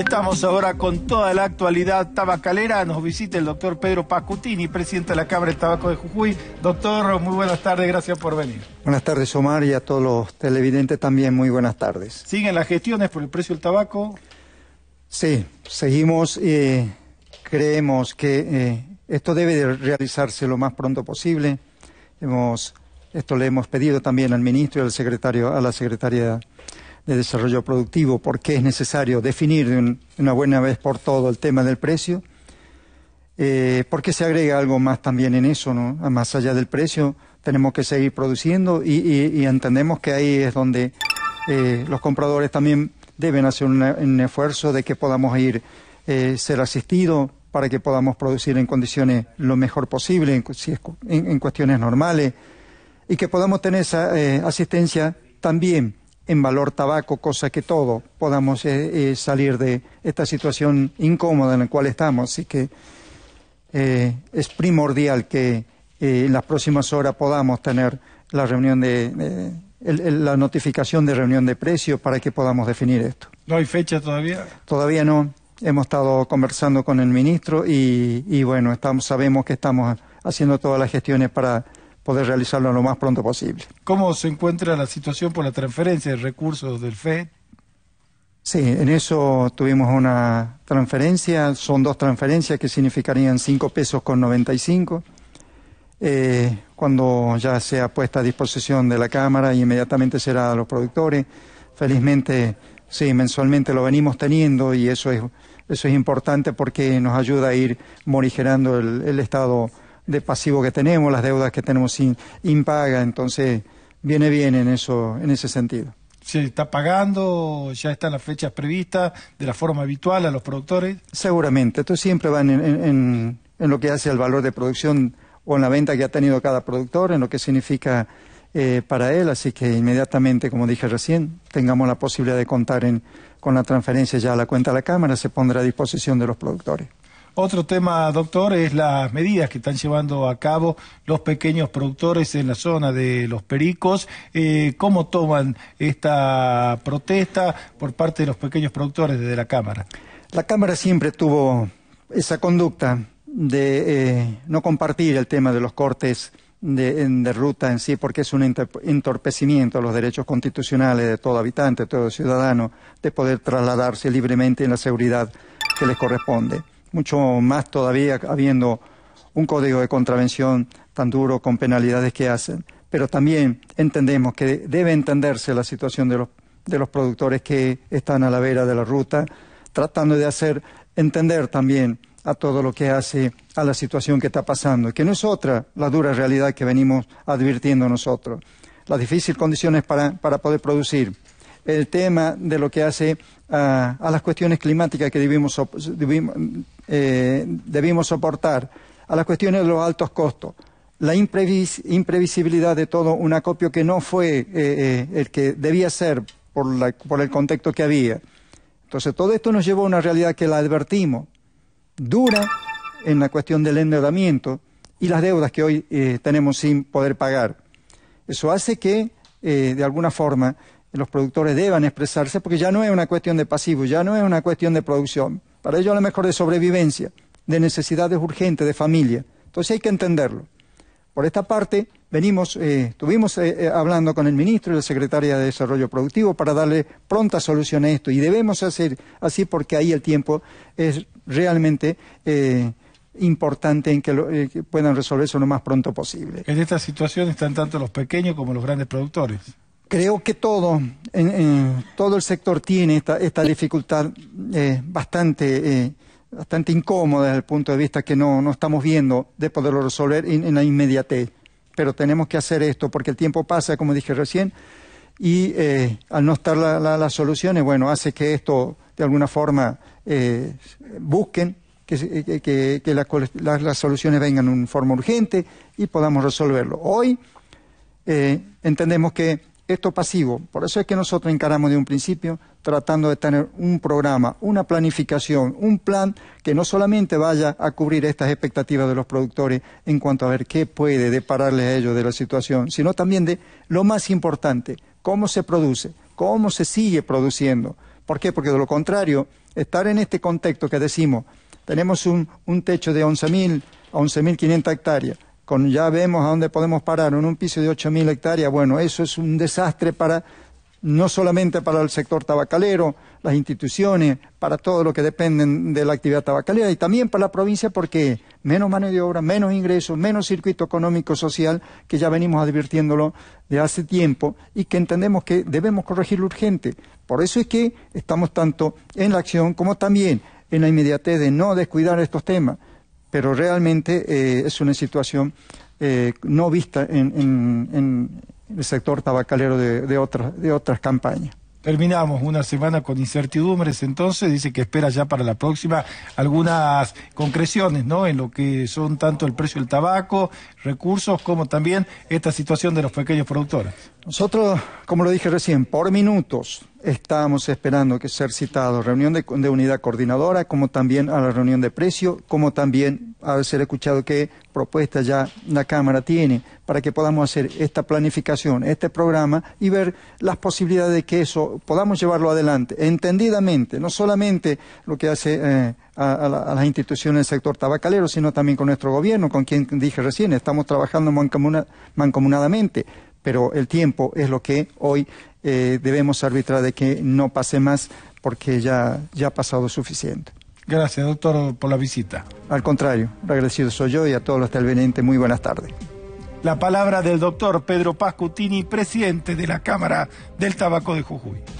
estamos ahora con toda la actualidad tabacalera. Nos visita el doctor Pedro Pacutini, presidente de la Cámara de Tabaco de Jujuy. Doctor, muy buenas tardes, gracias por venir. Buenas tardes, Omar, y a todos los televidentes también, muy buenas tardes. ¿Siguen las gestiones por el precio del tabaco? Sí, seguimos. y eh, creemos que eh, esto debe de realizarse lo más pronto posible. Hemos, esto le hemos pedido también al ministro y al secretario, a la secretaria de desarrollo productivo, ...porque es necesario definir de una buena vez por todo el tema del precio, eh, porque se agrega algo más también en eso, ¿no? Más allá del precio, tenemos que seguir produciendo y, entendemos que ahí es donde eh, los compradores también deben hacer un esfuerzo de que podamos ir, eh, ser asistidos para que podamos producir en condiciones lo mejor posible, en, en cuestiones normales, y que podamos tener esa asistencia también en valor tabaco, cosa que todo podamos eh, eh, salir de esta situación incómoda en la cual estamos. Así que eh, es primordial que en las próximas horas podamos tener la reunión de la notificación de reunión de precio para que podamos definir esto. ¿No hay fecha todavía? Todavía no. Hemos estado conversando con el ministro y, bueno, sabemos que estamos haciendo todas las gestiones para poder realizarlo lo más pronto posible. ¿Cómo se encuentra la situación por la transferencia de recursos del FED? Sí, en eso tuvimos una transferencia, son dos transferencias que significarían 5 pesos con 95. Eh, cuando ya sea puesta a disposición de la Cámara y inmediatamente será a los productores. Felizmente, sí, mensualmente lo venimos teniendo y eso es, eso es importante porque nos ayuda a ir morigerando el, el estado de pasivo que tenemos, las deudas que tenemos sin impaga, entonces viene bien en eso, en ese sentido. ¿Se está pagando? ¿Ya están las fechas previstas de la forma habitual a los productores? Seguramente, esto siempre va en, en, lo que hace al valor de producción o en la venta que ha tenido cada productor, en lo que significa eh, para él, así que inmediatamente, como dije recién, tengamos la posibilidad de contar con la transferencia ya a la cuenta de la Cámara, se pondrá a disposición de los productores. Otro tema, doctor, es las medidas que están llevando a cabo los pequeños productores en la zona de Los Pericos. Eh, ¿Cómo toman esta protesta por parte de los pequeños productores desde la Cámara? La Cámara siempre tuvo esa conducta de eh, no compartir el tema de los cortes de, de, ruta en sí, porque es un entorpecimiento a los derechos constitucionales de todo habitante, de todo ciudadano, de poder trasladarse libremente en la seguridad que les corresponde mucho más todavía habiendo un código de contravención tan duro con penalidades que hacen. Pero también entendemos que debe entenderse la situación de los, de los productores que están a la vera de la ruta, tratando de hacer entender también a todo lo que hace a la situación que está pasando, que no es otra la dura realidad que venimos advirtiendo nosotros, las difíciles condiciones para, poder producir, el tema de lo que hace a las cuestiones climáticas que vivimos eh, debimos soportar, a las cuestiones de los altos costos, la imprevisibilidad de todo un acopio que no fue eh, eh, el que debía ser por, el contexto que había. Entonces, todo esto nos llevó a una realidad que la advertimos, dura en la cuestión del endeudamiento y las deudas que hoy tenemos sin poder pagar. Eso hace que, de alguna forma, los productores deban expresarse porque ya no es una cuestión de pasivo, ya no es una cuestión de producción, para ello a lo mejor de sobrevivencia, de necesidades urgentes, de familia. Entonces hay que entenderlo. Por esta parte, venimos, eh, estuvimos eh, eh, hablando con el ministro y la secretaria de Desarrollo Productivo para darle pronta solución a esto. Y debemos hacer así porque ahí el tiempo es realmente importante en que, lo, que puedan resolverse lo más pronto posible. En esta situación están tanto los pequeños como los grandes productores creo que todo, en, todo el sector tiene esta, dificultad eh, bastante, eh, bastante incómoda desde el punto de vista que no, estamos viendo de poderlo resolver en, la inmediatez. Pero tenemos que hacer esto porque el tiempo pasa, como dije recién, y eh, al no estar las soluciones, bueno, hace que esto de alguna forma eh, busquen que, las soluciones vengan en forma urgente y podamos resolverlo. Hoy entendemos que esto pasivo. Por eso es que nosotros encaramos de un principio tratando de tener un programa, una planificación, un plan que no solamente vaya a cubrir estas expectativas de los productores en cuanto a ver qué puede depararles a ellos de la situación, sino también de lo más importante, cómo se produce, cómo se sigue produciendo. ¿Por qué? Porque de lo contrario, estar en este contexto que decimos, tenemos un, un techo de 11.000 a 11.500 hectáreas, con ya vemos a dónde podemos parar, en un piso de 8.000 hectáreas, bueno, eso es un desastre para no solamente para el sector tabacalero, las instituciones, para todo lo que depende de la actividad tabacalera y también para la provincia porque menos mano de obra, menos ingresos, menos circuito económico social que ya venimos advirtiéndolo de hace tiempo y que entendemos que debemos corregirlo urgente. Por eso es que estamos tanto en la acción como también en la inmediatez de no descuidar estos temas pero realmente eh, es una situación eh, no vista en, el sector tabacalero de, de otras campañas. Terminamos una semana con incertidumbres, entonces dice que espera ya para la próxima algunas concreciones, ¿no? En lo que son tanto el precio del tabaco, recursos, como también esta situación de los pequeños productores. Nosotros, como lo dije recién, por minutos estamos esperando que ser citado reunión de, de unidad coordinadora, como también a la reunión de precio, como también a ser escuchado que Propuesta ya la Cámara tiene para que podamos hacer esta planificación, este programa y ver las posibilidades de que eso podamos llevarlo adelante, entendidamente, no solamente lo que hace eh, a, las instituciones del sector tabacalero, sino también con nuestro gobierno, con quien dije recién, estamos trabajando mancomunadamente, pero el tiempo es lo que hoy eh, debemos arbitrar de que no pase más porque ya, ya ha pasado suficiente. Gracias, doctor, por la visita. Al contrario, agradecido soy yo y a todos los televidentes, muy buenas tardes. La palabra del doctor Pedro Pascutini, presidente de la Cámara del Tabaco de Jujuy.